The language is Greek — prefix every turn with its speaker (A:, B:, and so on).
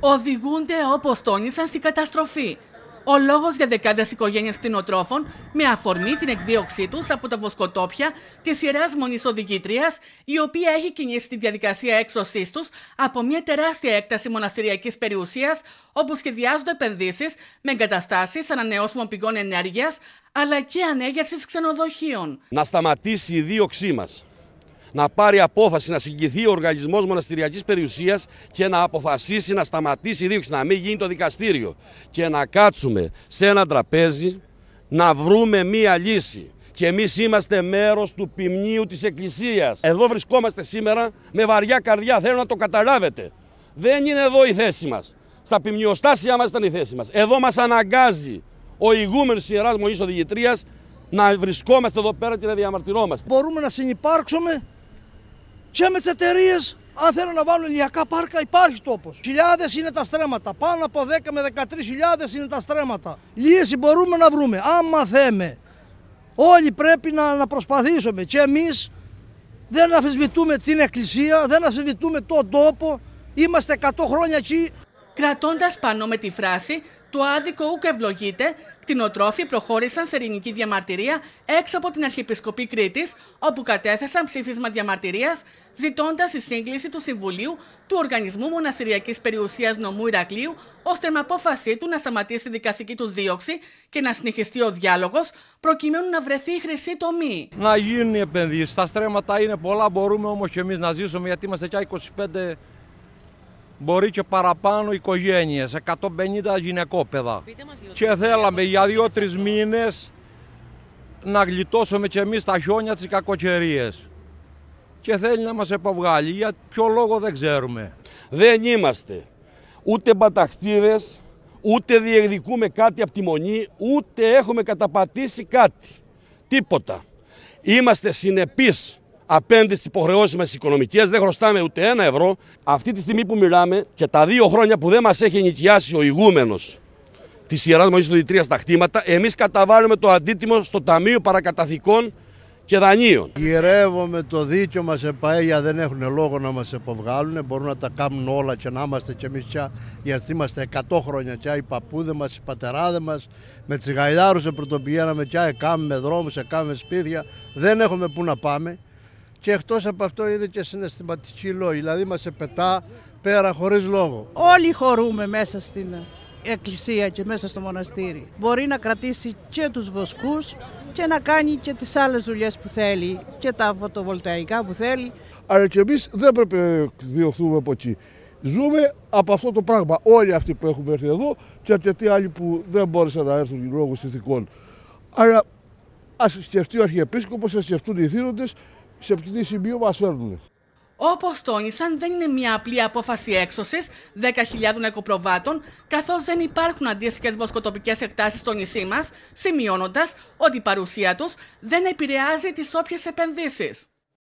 A: οδηγούνται όπως τόνισαν στην καταστροφή. Ο λόγος για δεκάδες οικογένειες κτηνοτρόφων με αφορμή την εκδίωξή τους από τα βοσκοτόπια της Ιεράς Μονής οδηγήτριας, η οποία έχει κινήσει τη διαδικασία έξωσής τους από μια τεράστια έκταση μοναστηριακής περιουσίας, όπου σχεδιάζονται επενδύσεις, με εγκαταστάσεις ανανεώσιμων πηγών ενέργειας, αλλά και ανέγερσης ξενοδοχείων.
B: Να σταματήσει η δίωξή μας να πάρει απόφαση να συγκυθεί ο οργανισμός μοναστηριακής περιουσίας και να αποφασίσει να σταματήσει η δίωξη, να μην γίνει το δικαστήριο. Και να κάτσουμε σε ένα τραπέζι να βρούμε μία λύση. Και εμείς είμαστε μέρος του ποιμνίου της Εκκλησίας. Εδώ βρισκόμαστε σήμερα με βαριά καρδιά. Θέλω να το καταλάβετε. Δεν είναι εδώ η θέση μας. Στα ποιμνιοστάσια μας ήταν η θέση μας. Εδώ μας αναγκάζει ο ηγούμενος ιεράς Μονής Οδηγητρίας να βρισκόμαστε εδώ πέρα και να διαμαρτυρόμαστε. Μπορούμε να συνεπάρξουμε και με τις εταιρείες. Αν θέλουν να βάλουν ηλιακά πάρκα, υπάρχει τόπος. Χιλιάδες είναι τα στρέμματα. Πάνω από 10 με 13.000 είναι τα στρέμματα. Λύση μπορούμε να βρούμε. Άμα θέμε. Όλοι πρέπει να, να προσπαθήσουμε. Και εμείς δεν αφισβητούμε την εκκλησία, δεν αφισβητούμε τον τόπο. Είμαστε 100
A: χρόνια εκεί. Κρατώντας πάνω με τη φράση το άδικο ούκ ευλογείται. Κτηνοτρόφοι προχώρησαν σε ειρηνική διαμαρτυρία έξω από την Αρχιεπισκοπή Κρήτης, όπου κατέθεσαν ψήφισμα διαμαρτυρίας, ζητώντας η σύγκληση του Συμβουλίου του Οργανισμού Μοναστηριακής Περιουσίας Νομού Ηρακλείου, ώστε με απόφασή του να σταματήσει η δικαστική του δίωξη και να συνεχιστεί ο διάλογος, προκειμένου να βρεθεί η χρυσή τομή.
C: Να γίνουν οι επενδύσεις. Τα στρέμματα είναι πολλά, μπορούμε όμως και εμείς να ζήσουμε, γιατί είμαστε πια 25 μπορεί και παραπάνω οικογένειες, 150 γυναικόπαιδα. και θέλαμε για δύο-τρεις μήνες να γλιτώσουμε και εμείς τα χιόνια της κακοκαιρία. Και θέλει να μας επαβγάλει, για ποιο λόγο δεν ξέρουμε. Δεν είμαστε
B: ούτε μπαταχτήρες, ούτε διεκδικούμε κάτι από τη Μονή, ούτε έχουμε καταπατήσει κάτι. Τίποτα. Είμαστε συνεπείς Απέντε στι υποχρεώσει μα οικονομικές, δεν χρωστάμε ούτε ένα ευρώ. Αυτή τη στιγμή που μιλάμε και τα δύο χρόνια που δεν μας έχει νοικιάσει ο ηγούμενος της Ιεράς Μονής του Δητρία στα χτήματα, εμείς
D: καταβάλουμε το αντίτιμο στο Ταμείο Παρακαταθήκων και δανείων. Γυρεύομαι το δίκιο μας επαέγια, δεν έχουν λόγο να μας υποβγάλουν. Μπορούν να τα κάνουν όλα και να είμαστε κι εμείς γιατί είμαστε 100 χρόνια πια. Οι παππούδες μας, οι πατεράδες μας, με τις γαϊδάρους πρώτο πια, έκαμε δρόμου, έκαμε σπίτια. Δεν έχουμε πού να πάμε και εκτός από αυτό είναι και συναισθηματική λόγη, δηλαδή μας επετά πέρα χωρίς λόγο.
A: Όλοι χωρούμε μέσα στην εκκλησία και μέσα στο μοναστήρι. Μπορεί να κρατήσει και τους βοσκούς και να κάνει και τις άλλες δουλειές που θέλει και τα φωτοβολταϊκά που θέλει.
D: Αλλά και εμείς δεν πρέπει να διωχθούμε από εκεί. Ζούμε από αυτό το πράγμα. Όλοι αυτοί που έχουμε έρθει εδώ και αρκετοί άλλοι που δεν μπόρεσαν να έρθουν λόγω συνθηκών. Αλλά ας σκεφτεί ο Αρχιεπίσκοπος, ας σκεφτούν οι θύροντες σε ποιο σημείο μα φέρνουν.
A: Όπως τόνισαν, δεν είναι μια απλή απόφαση έξωσης 10.000 οικοπροβάτων καθώς δεν υπάρχουν αντίστοιχες βοσκοτοπικές εκτάσεις στο νησί μας, σημειώνοντας ότι η παρουσία τους δεν επηρεάζει τις όποιες επενδύσεις.